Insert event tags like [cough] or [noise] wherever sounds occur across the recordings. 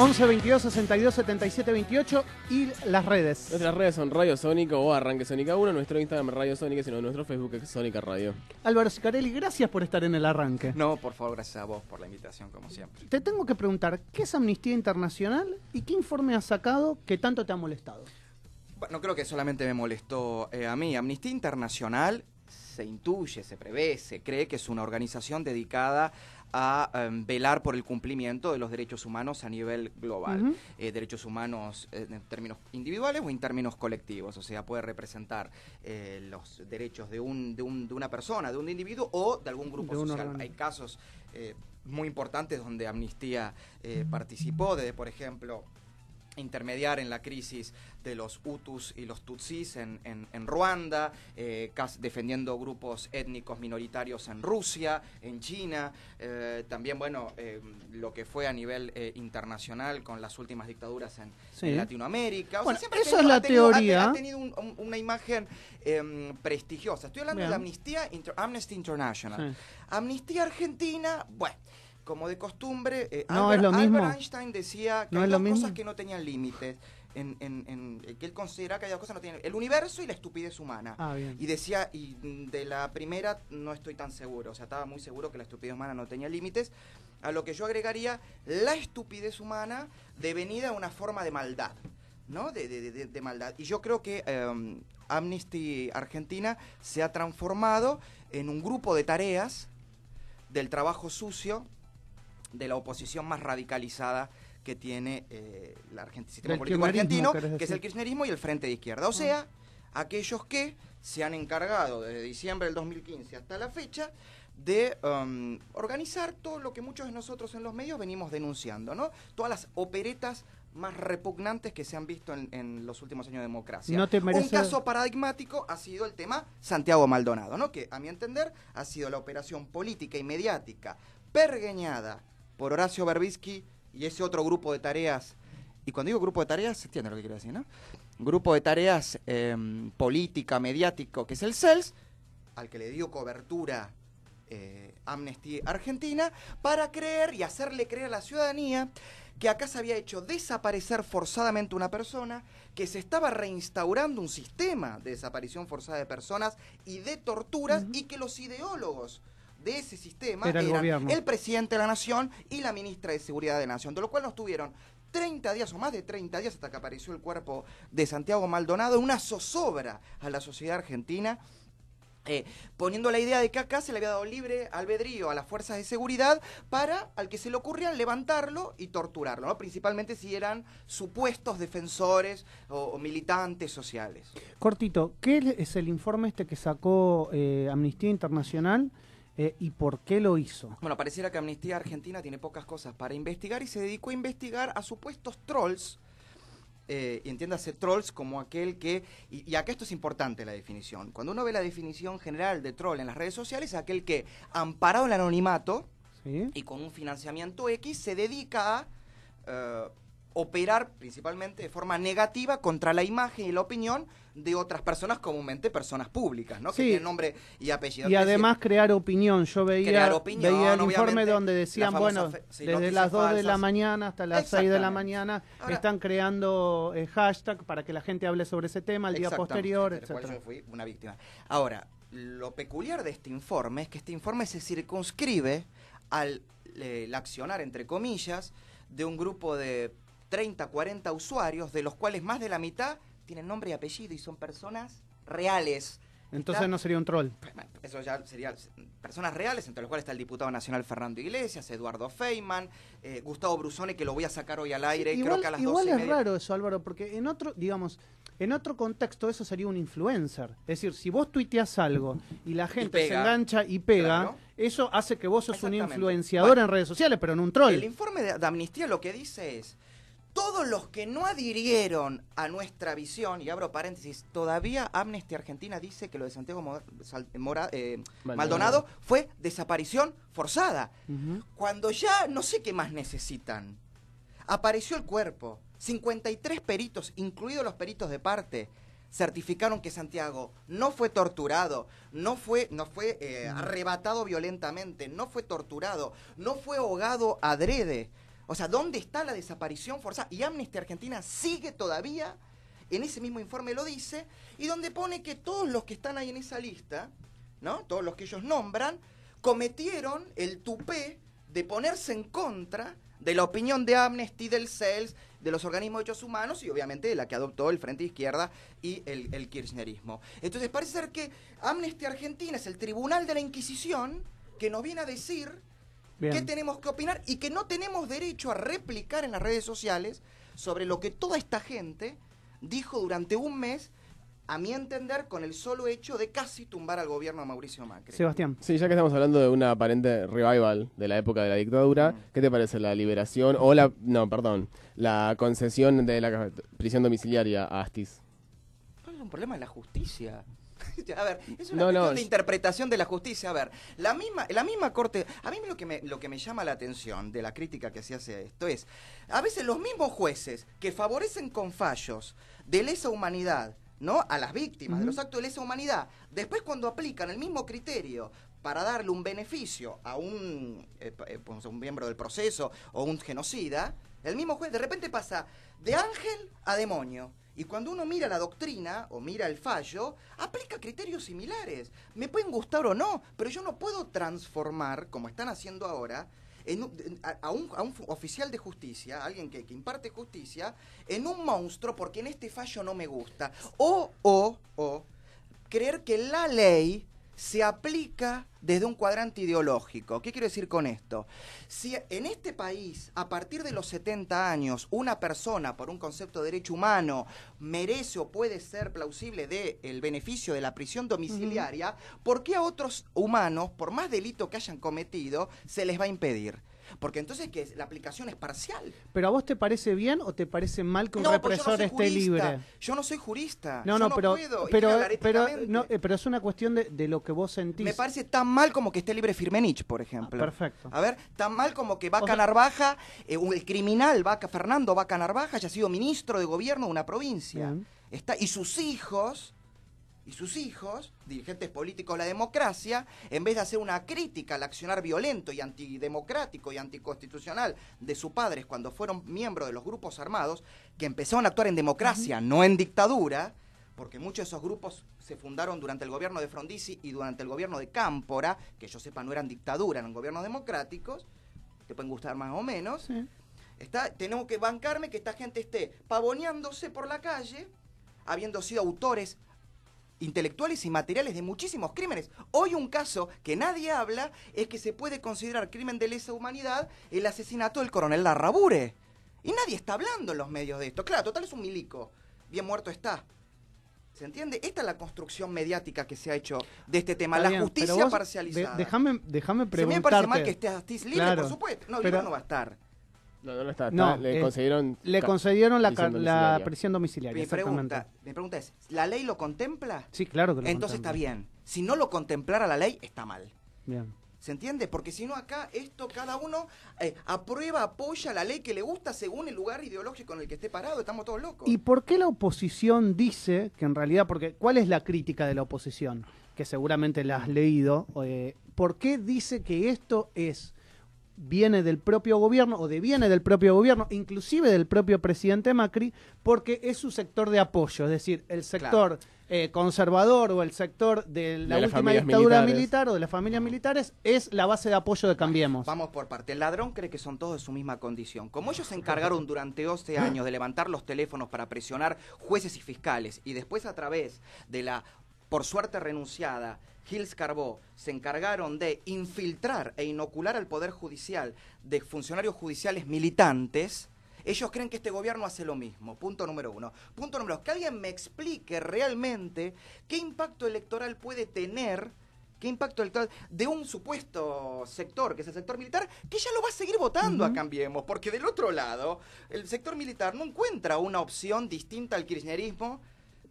11 22 62 77 28 y las redes. Nuestras redes son Radio Sónico o Arranque Sónica 1, nuestro Instagram Radio Sónica, sino nuestro Facebook es Sónica Radio. Álvaro Sicarelli, gracias por estar en el arranque. No, por favor, gracias a vos por la invitación, como siempre. Te tengo que preguntar, ¿qué es Amnistía Internacional y qué informe has sacado que tanto te ha molestado? Bueno, creo que solamente me molestó eh, a mí. Amnistía Internacional se intuye, se prevé, se cree que es una organización dedicada a em, velar por el cumplimiento de los derechos humanos a nivel global. Eh, derechos humanos eh, en términos individuales o en términos colectivos. O sea, puede representar eh, los derechos de, un, de, una persona, de un individuo o de algún grupo social. Hay casos muy importantes donde Amnistía participó, desde, por ejemplo, intermediar en la crisis de los Hutus y los Tutsis en, Ruanda, eh, defendiendo grupos étnicos minoritarios en Rusia, en China, eh, también, bueno, em, lo que fue a nivel eh, internacional con las últimas dictaduras en, Latinoamérica. bueno, esa es la ha tenido, teoría. Ha, tenido una imagen em, prestigiosa. Estoy hablando de Amnistía Amnesty International. Amnistía Argentina, bueno como de costumbre, eh, Albert, Einstein decía que no cosas que no tenían límites. Eh, que él considera que hay dos cosas no tienen el universo y la estupidez humana ah, y decía y de la primera no estoy tan seguro o sea estaba muy seguro que la estupidez humana no tenía límites a lo que yo agregaría la estupidez humana devenida una forma de maldad no de, maldad y yo creo que em, Amnesty Argentina se ha transformado en un grupo de tareas del trabajo sucio de la oposición más radicalizada que tiene el eh, sistema político argentino, que es el kirchnerismo y el Frente de Izquierda. O mm. sea, aquellos que se han encargado desde diciembre del 2015 hasta la fecha de um, organizar todo lo que muchos de nosotros en los medios venimos denunciando, ¿no? Todas las operetas más repugnantes que se han visto en, los últimos años de democracia. Un caso paradigmático ha sido el tema Santiago Maldonado, ¿no? Que a mi entender ha sido la operación política y mediática pergeñada por Horacio Berbisky y ese otro grupo de tareas. Y cuando digo grupo de tareas, se entiende lo que quiero decir, ¿no? Grupo de tareas em, política, mediático, que es el CELS, al que le dio cobertura eh, Amnesty Argentina, para creer y hacerle creer a la ciudadanía que acá se había hecho desaparecer forzadamente una persona, que se estaba reinstaurando un sistema de desaparición forzada de personas y de torturas, y que los ideólogos de ese sistema el eran el presidente de la nación y la ministra de Seguridad de la Nación, de lo cual nos tuvieron 30 días o más de 30 días hasta que apareció el cuerpo de Santiago Maldonado, una zozobra a la sociedad argentina. Eh, poniendo la idea de que acá se le había dado libre albedrío a las fuerzas de seguridad para, al que se le ocurría, levantarlo y torturarlo, principalmente si eran supuestos defensores o, militantes sociales. Cortito, ¿qué es el informe este que sacó eh, Amnistía Internacional? Eh, y por qué lo hizo. Bueno, pareciera que Amnistía Argentina tiene pocas cosas para investigar y se dedicó a investigar a supuestos trolls. Eh, entiéndase trolls como aquel que, y, acá esto es importante la definición, cuando uno ve la definición general de troll en las redes sociales, es aquel que, amparado en el anonimato y con un financiamiento X, se dedica a eh, operar principalmente de forma negativa contra la imagen y la opinión de otras personas, comúnmente personas públicas, ¿no? Sí. Que tienen nombre y apellido. Y además crear opinión. Yo veía, el informe donde decían, bueno, desde las 2 de la mañana hasta las 6 de la mañana están creando eh, hashtag para que la gente hable sobre ese tema el día posterior, etc. Yo fui una víctima. Ahora, lo peculiar de este informe es que este informe se circunscribe al eh, accionar, entre comillas, de un grupo de 30, 40 usuarios, de los cuales más de la mitad tienen nombre y apellido y son personas reales. Entonces no sería un troll. Eso ya sería personas reales, entre los cuales está el diputado nacional Fernando Iglesias, Eduardo Feynman, eh, Gustavo Brusone, que lo voy a sacar hoy al aire. creo que a las es media... raro eso, Álvaro, porque en otro, digamos, en otro contexto eso sería un influencer. Es decir, si vos tuiteas algo y la gente se engancha y pega, eso hace que vos sos un influenciador en redes sociales, pero en un troll. El informe de Amnistía lo que dice es todos los que no adhirieron a nuestra visión, y abro paréntesis, todavía Amnesty Argentina dice que lo de Santiago eh, eh, Maldonado. fue desaparición forzada. Cuando ya no sé qué más necesitan. Apareció el cuerpo. 53 peritos, incluidos los peritos de parte, certificaron que Santiago no fue torturado, no fue, no fue eh, arrebatado violentamente, no fue torturado, no fue ahogado adrede. O sea, ¿dónde está la desaparición forzada? Y Amnesty Argentina sigue todavía, en ese mismo informe lo dice, y donde pone que todos los que están ahí en esa lista, ¿no? Todos los que ellos nombran, cometieron el tupé de ponerse en contra de la opinión de Amnesty, del CELS, de los organismos de derechos humanos y obviamente de la que adoptó el Frente Izquierda y el, el, Kirchnerismo. Entonces parece ser que Amnesty Argentina es el tribunal de la Inquisición que nos viene a decir qué tenemos que opinar y que no tenemos derecho a replicar en las redes sociales sobre lo que toda esta gente dijo durante un mes a mi entender, con el solo hecho de casi tumbar al gobierno de Mauricio Macri. Sebastián. Sí, ya que estamos hablando de una aparente revival de la época de la dictadura, mm. ¿qué te parece la liberación o la, no, perdón, la concesión de la prisión domiciliaria a Astis? es un problema de la justicia. [laughs] a ver, es una cuestión de interpretación de la justicia. A ver, la misma, la misma corte. A mí lo que, me, lo que me llama la atención de la crítica que se hace a esto es: a veces los mismos jueces que favorecen con fallos de lesa humanidad. ¿no? a las víctimas de los actos de lesa humanidad. Después cuando aplican el mismo criterio para darle un beneficio a un, eh, eh, un miembro del proceso o un genocida, el mismo juez de repente pasa de ángel a demonio. Y cuando uno mira la doctrina o mira el fallo, aplica criterios similares. Me pueden gustar o no, pero yo no puedo transformar, como están haciendo ahora, en a, un, oficial de justicia, alguien que, que, imparte justicia, en un monstruo porque en este fallo no me gusta. O, o, o, creer que la ley se aplica desde un cuadrante ideológico. ¿Qué quiero decir con esto? Si en este país, a partir de los 70 años, una persona, por un concepto de derecho humano, merece o puede ser plausible del beneficio de la prisión domiciliaria, ¿por qué a otros humanos, por más delito que hayan cometido, se les va a impedir? Porque entonces, que La aplicación es parcial. ¿Pero a vos te parece bien o te parece mal que un represor esté libre? Yo no soy jurista. No, no, pero, puedo pero, eh, pero, eh, pero es una cuestión de, lo que vos sentís. Me parece tan mal como que esté libre Firmenich, por ejemplo. Ah, perfecto. A ver, tan mal como que Vaca a Narvaja, eh, el criminal Vaca, Fernando Vaca Narvaja, haya sido ministro de gobierno de una provincia. Está, y sus hijos y sus hijos, dirigentes políticos de la democracia, en vez de hacer una crítica al accionar violento y antidemocrático y anticonstitucional de sus padres cuando fueron miembros de los grupos armados, que empezaron a actuar en democracia, no en dictadura, porque muchos de esos grupos se fundaron durante el gobierno de Frondizi y durante el gobierno de Cámpora, que yo sepa no eran dictadura, eran gobiernos democráticos, te pueden gustar más o menos. Está, tenemos que bancarme que esta gente esté pavoneándose por la calle, habiendo sido autores intelectuales y materiales de muchísimos crímenes. Hoy un caso que nadie habla es que se puede considerar crimen de lesa humanidad el asesinato del coronel Larrabure. Y nadie está hablando en los medios de esto. Claro, total es un milico. Bien muerto está. ¿Se entiende? Esta es la construcción mediática que se ha hecho de este tema, la justicia parcializada. Déjame de, preguntarte. Se me parece mal que esté libre, por supuesto. No, pero, no va a estar. No, le, eh, concedieron la, prisión domiciliaria. Mi pregunta, es, ¿la ley lo contempla? Sí, claro que lo Entonces está bien. Si no lo contemplara la ley, está mal. Bien. ¿Se entiende? Porque si no acá esto cada uno eh, aprueba, apoya la ley que le gusta según el lugar ideológico en el que esté parado, estamos todos locos. ¿Y por qué la oposición dice que en realidad, porque cuál es la crítica de la oposición? Que seguramente la has leído. Eh, ¿Por qué dice que esto es viene del propio gobierno o deviene del propio gobierno, inclusive del propio presidente Macri, porque es su sector de apoyo, es decir, el sector eh, conservador o el sector de la última dictadura militar o de las familias militares es la base de apoyo de Cambiemos. Vamos por parte, el ladrón cree que son todos de su misma condición. Como ellos se encargaron durante 12 años de levantar los teléfonos para presionar jueces y fiscales y después a través de la por suerte renunciada, Gilles Carbó, se encargaron de infiltrar e inocular al Poder Judicial de funcionarios judiciales militantes, ellos creen que este gobierno hace lo mismo. Punto número uno. Punto número dos. Que alguien me explique realmente qué impacto electoral puede tener, qué impacto electoral de un supuesto sector, que es el sector militar, que ya lo va a seguir votando a Cambiemos. Porque del otro lado, el sector militar no encuentra una opción distinta al kirchnerismo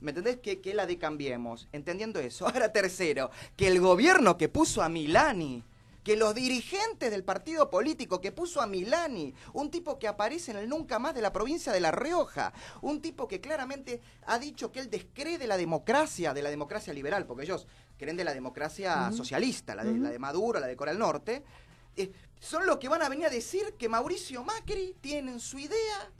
¿Me entendés? Que, que la de cambiemos. Entendiendo eso. [laughs] Ahora tercero, que el gobierno que puso a Milani que los dirigentes del partido político que puso a Milani, un tipo que aparece en el nunca más de la provincia de La Rioja, un tipo que claramente ha dicho que él descree de la democracia, de la democracia liberal, porque ellos creen de la democracia socialista, la de, la de Maduro, la de Corea del Norte, eh, son los que van a venir a decir que Mauricio Macri tiene su idea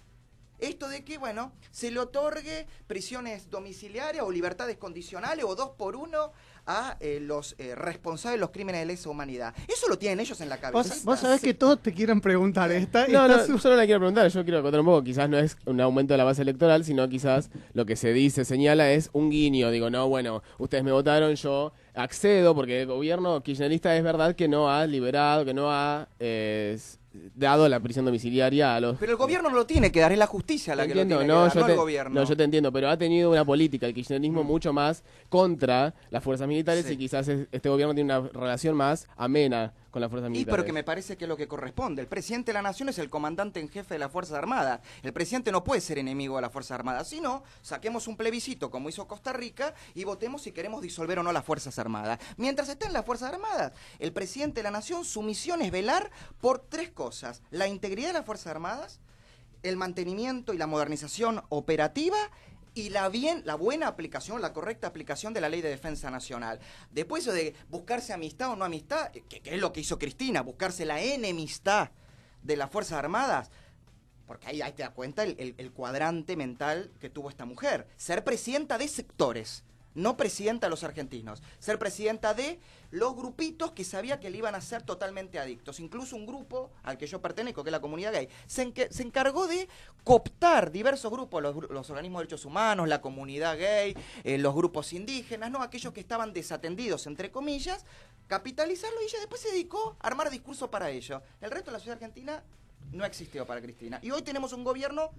esto de que, bueno, se le otorgue prisiones domiciliarias o libertades condicionales o dos por uno a eh, los eh, responsables de los crímenes de lesa humanidad. Eso lo tienen ellos en la cabeza. Vos, sabés que todos te quieren preguntar esta. No, no, solo yo la quiero preguntar, yo quiero contar un poco. Quizás no es un aumento de la base electoral, sino quizás lo que se dice, señala, es un guiño. Digo, no, bueno, ustedes me votaron, yo accedo, porque el gobierno kirchnerista es verdad que no ha liberado, que no ha... Eh, dado la prisión domiciliaria a los... Pero el gobierno no lo tiene que dar, la justicia la que lo tiene no, no gobierno. No, yo te entiendo, pero ha tenido una política, el kirchnerismo, mm. mucho más contra las fuerzas militares y quizás este gobierno tiene una relación más amena con las fuerzas militares. Y pero que me parece que es lo que corresponde. El presidente de la nación es el comandante en jefe de las Fuerzas Armadas. El presidente no puede ser enemigo de las Fuerzas Armadas. sino saquemos un plebiscito como hizo Costa Rica y votemos si queremos disolver o no las Fuerzas Armadas. Mientras estén las Fuerzas Armadas, el presidente de la nación, su misión es velar por tres cosas la integridad de las Fuerzas Armadas, el mantenimiento y la modernización operativa y la bien, la buena aplicación, la correcta aplicación de la ley de defensa nacional. Después de buscarse amistad o no amistad, que, es lo que hizo Cristina, buscarse la enemistad de las Fuerzas Armadas, porque ahí, ahí te das cuenta el, el cuadrante mental que tuvo esta mujer. Ser presidenta de sectores no presidenta de los argentinos, ser presidenta de los grupitos que sabía que le iban a ser totalmente adictos. Incluso un grupo al que yo pertenezco, que es la comunidad gay, se, encargó de cooptar diversos grupos, los, organismos de derechos humanos, la comunidad gay, eh, los grupos indígenas, no aquellos que estaban desatendidos, entre comillas, capitalizarlo y ella después se dedicó a armar discurso para ello. El resto de la sociedad argentina no existió para Cristina. Y hoy tenemos un gobierno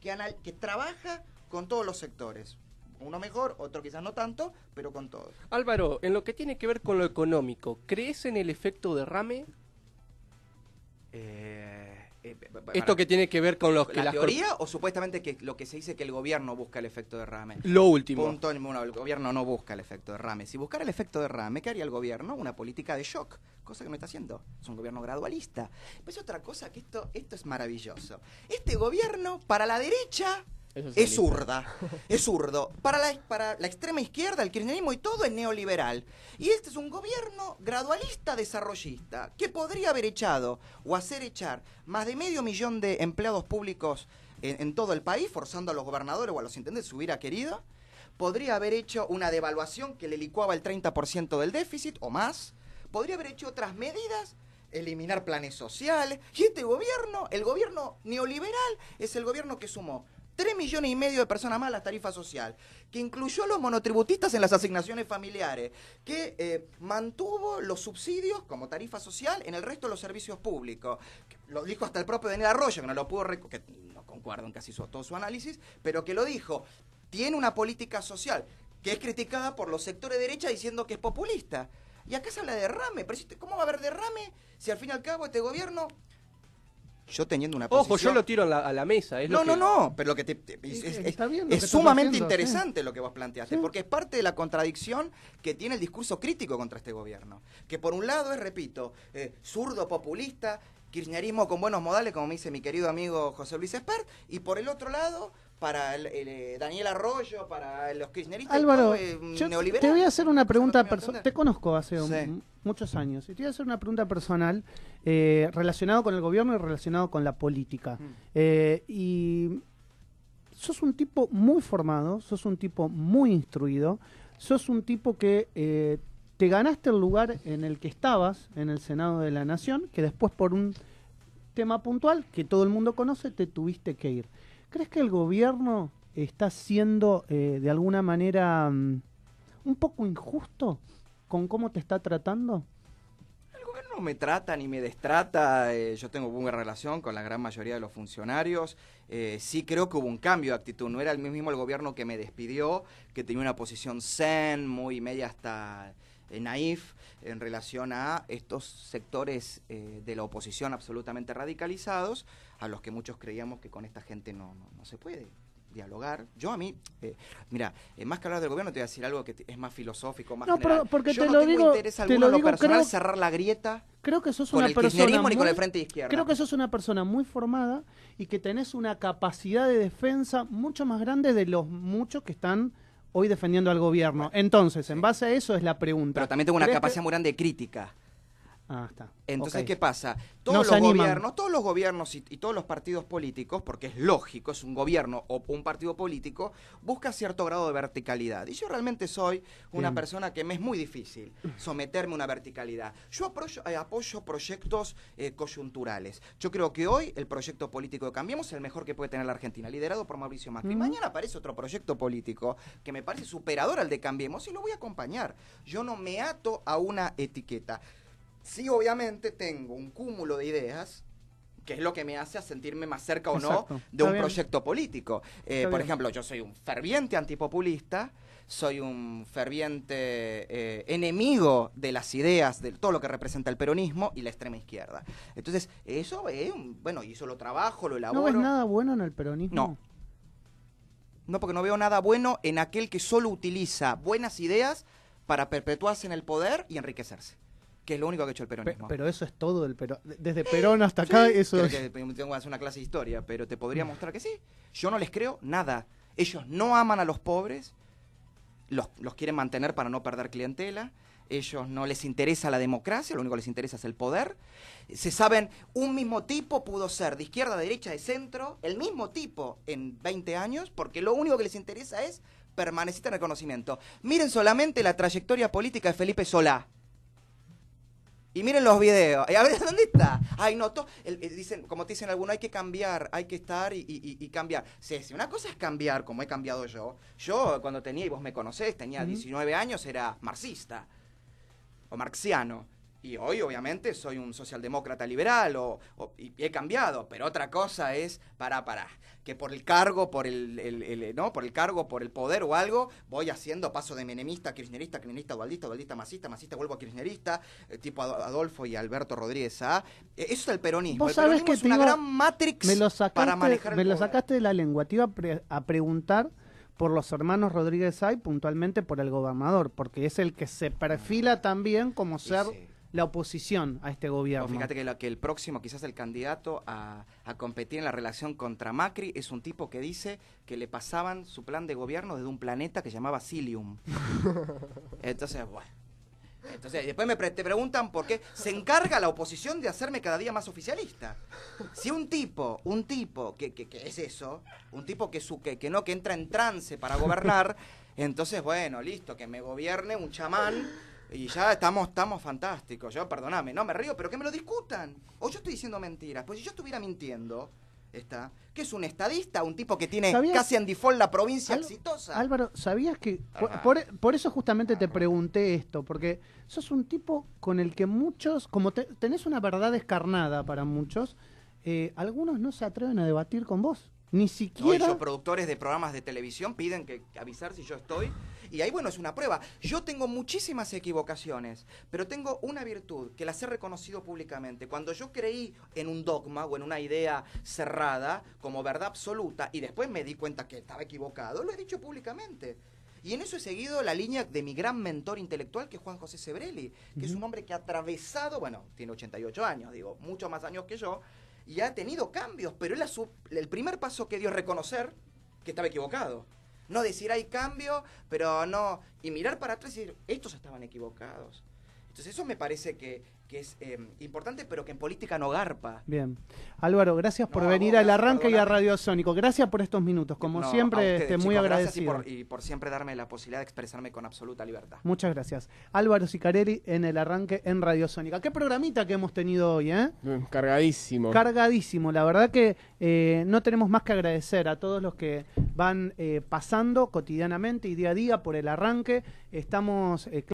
que trabaja con todos los sectores uno mejor, otro quizás no tanto, pero con todo. Álvaro, en lo que tiene que ver con lo económico, ¿crees en el efecto derrame? Eh, eh, esto que tiene que ver con los que la teoría o supuestamente que lo que se dice que el gobierno busca el efecto derrame. Lo último. Punto, bueno, el gobierno no busca el efecto derrame. Si buscara el efecto derrame, ¿qué haría el gobierno? Una política de shock, cosa que no está haciendo. Es un gobierno gradualista. Pero es otra cosa que esto esto es maravilloso. Este gobierno para la derecha es, zurda, es zurdo. Para la, para la extrema izquierda, el kirchnerismo y todo es neoliberal. Y este es un gobierno gradualista desarrollista que podría haber echado o hacer echar más de medio millón de empleados públicos en, en todo el país, forzando a los gobernadores o a los intendentes si hubiera querido. Podría haber hecho una devaluación que le licuaba el 30% del déficit o más. Podría haber hecho otras medidas eliminar planes sociales. Y este gobierno, el gobierno neoliberal, es el gobierno que sumó 3 millones y medio de personas más la tarifa social, que incluyó a los monotributistas en las asignaciones familiares, que eh, mantuvo los subsidios como tarifa social en el resto de los servicios públicos. Lo dijo hasta el propio Daniel Arroyo, que no lo pudo que no concuerdo en casi todo su análisis, pero que lo dijo. Tiene una política social que es criticada por los sectores de derecha diciendo que es populista. Y acá se habla de derrame, pero ¿cómo va a haber derrame si al fin y al cabo este gobierno yo teniendo una posición... Ojo, yo lo tiro a la, mesa. no, no, no, pero lo que te, es, es, sumamente interesante lo que vos planteaste, porque es parte de la contradicción que tiene el discurso crítico contra este gobierno. Que por un lado es, repito, eh, zurdo populista, kirchnerismo con buenos modales, como me dice mi querido amigo José Luis Espert, y por el otro lado, para el, eh, Daniel Arroyo, para los kirchneristas. Álvaro, eh, te voy a hacer una pregunta personal. Te conozco hace muchos años y te voy a hacer una pregunta personal eh, relacionado con el gobierno y relacionado con la política. Mm. Eh, y sos un tipo muy formado, sos un tipo muy instruido, sos un tipo que te ganaste el lugar en el que estabas en el Senado de la Nación, que después por un tema puntual que todo el mundo conoce te tuviste que ir. ¿Crees que el gobierno está siendo eh, de alguna manera mm, un poco injusto con cómo te está tratando? El gobierno no me trata ni me destrata, eh, yo tengo buena relación con la gran mayoría de los funcionarios, eh, sí creo que hubo un cambio de actitud, no era el mismo el gobierno que me despidió, que tenía una posición zen, muy media hasta naif en relación a estos sectores de la oposición absolutamente radicalizados, a los que muchos creíamos que con esta gente no, se puede dialogar. Yo a mí, eh, mira, eh, más que hablar del gobierno, te voy a decir algo que es más filosófico, más no, porque te lo digo, te lo digo, personal cerrar la grieta creo que sos con una el persona ni con el frente izquierda. Creo que sos una persona muy formada y que tenés una capacidad de defensa mucho más grande de los muchos que están hoy defendiendo al gobierno. Entonces, en base a eso es la pregunta. Pero también tengo una este capacidad muy grande de crítica. Ah, está. Entonces, ¿qué pasa? Todos los gobiernos, todos los gobiernos y, todos los partidos políticos, porque es lógico, es un gobierno o un partido político, busca cierto grado de verticalidad. Y yo realmente soy una persona que me es muy difícil someterme a una verticalidad. Yo apoyo, eh, proyectos eh, coyunturales. Yo creo que hoy el proyecto político de Cambiemos es el mejor que puede tener la Argentina, liderado por Mauricio Macri. Mm. Mañana aparece otro proyecto político que me parece superador al de Cambiemos y lo voy a acompañar. Yo no me ato a una etiqueta. Sí, obviamente tengo un cúmulo de ideas que es lo que me hace sentirme más cerca o no de un proyecto político. Eh, por ejemplo, yo soy un ferviente antipopulista, soy un ferviente eh, enemigo de las ideas, de todo lo que representa el peronismo y la extrema izquierda. Entonces, eso es, bueno, y eso lo trabajo, lo elaboro. ¿No ves nada bueno en el peronismo? No. No, porque no veo nada bueno en aquel que solo utiliza buenas ideas para perpetuarse en el poder y enriquecerse que es lo único que ha hecho el peronismo. Pero, eso es todo el Perón. Desde Perón hasta acá, eso es. tengo que hacer una clase de historia, pero te podría mm. mostrar que sí. Yo no les creo nada. Ellos no aman a los pobres, los, los quieren mantener para no perder clientela. Ellos no les interesa la democracia, lo único que les interesa es el poder. Se saben, un mismo tipo pudo ser de izquierda, derecha, de centro, el mismo tipo en 20 años, porque lo único que les interesa es permanecer en reconocimiento. Miren solamente la trayectoria política de Felipe Solá. Y miren los videos. Y a ver, [laughs] ¿dónde está? Ay, no, dicen, como te dicen algunos, hay que cambiar, hay que estar y, cambiar. Sí, una cosa es cambiar, como he cambiado yo. Yo, cuando tenía, y vos me conocés, tenía 19 años, era marxista o marxiano. Y hoy, obviamente, soy un socialdemócrata liberal o, y he cambiado, pero otra cosa es, para, para, que por el cargo, por el, ¿no? por el cargo, por el poder o algo, voy haciendo paso de menemista, kirchnerista, kirchnerista, dualdista, dualdista, masista, masista, vuelvo a kirchnerista, eh, tipo Adolfo y Alberto Rodríguez A. Eh, eso es el peronismo. ¿Vos el peronismo es una gran matrix para manejar el Me lo sacaste de la lengua, te iba a, preguntar por los hermanos Rodríguez A y puntualmente por el gobernador, porque es el que se perfila también como ser la oposición a este gobierno. fíjate que, el próximo, quizás el candidato a, competir en la relación contra Macri es un tipo que dice que le pasaban su plan de gobierno desde un planeta que llamaba Silium. [laughs] Entonces, bueno. Entonces, después me te preguntan por qué se encarga la oposición de hacerme cada día más oficialista. Si un tipo, un tipo que, es eso, un tipo que, su, que no, que entra en trance para gobernar, [laughs] entonces, bueno, listo, que me gobierne un chamán y ya estamos, estamos fantásticos. Yo, perdóname, no me río, pero que me lo discutan. O yo estoy diciendo mentiras. Pues si yo estuviera mintiendo, está, que es un estadista, un tipo que tiene casi en default la provincia exitosa. Álvaro, ¿sabías que por, eso justamente te pregunté esto? Porque sos un tipo con el que muchos, como tenés una verdad descarnada para muchos, eh, algunos no se atreven a debatir con vos. Ni siquiera. Los productores de programas de televisión piden que avisar si yo estoy. Y ahí, bueno, es una prueba. Yo tengo muchísimas equivocaciones, pero tengo una virtud que las he reconocido públicamente. Cuando yo creí en un dogma o en una idea cerrada como verdad absoluta y después me di cuenta que estaba equivocado, lo he dicho públicamente. Y en eso he seguido la línea de mi gran mentor intelectual, que es Juan José Sebrelli, que es un hombre que ha atravesado, bueno, tiene 88 años, digo, mucho más años que yo, y ha tenido cambios, pero el primer paso que dio es reconocer que estaba equivocado. No decir hay cambio, pero no. Y mirar para atrás y decir, estos estaban equivocados. Entonces eso me parece que que es eh, importante, pero que en política no garpa. Bien. Álvaro, gracias por venir al arranque y a Radio Sónico. Gracias por estos minutos. Como siempre, este, muy agradecido. Gracias y por, siempre darme la posibilidad de expresarme con absoluta libertad. Muchas gracias. Álvaro Sicarelli en el arranque en Radio Sónica Qué programita que hemos tenido hoy, ¿eh? Cargadísimo. Cargadísimo. La verdad que eh, no tenemos más que agradecer a todos los que van eh, pasando cotidianamente y día a día por el arranque. Estamos.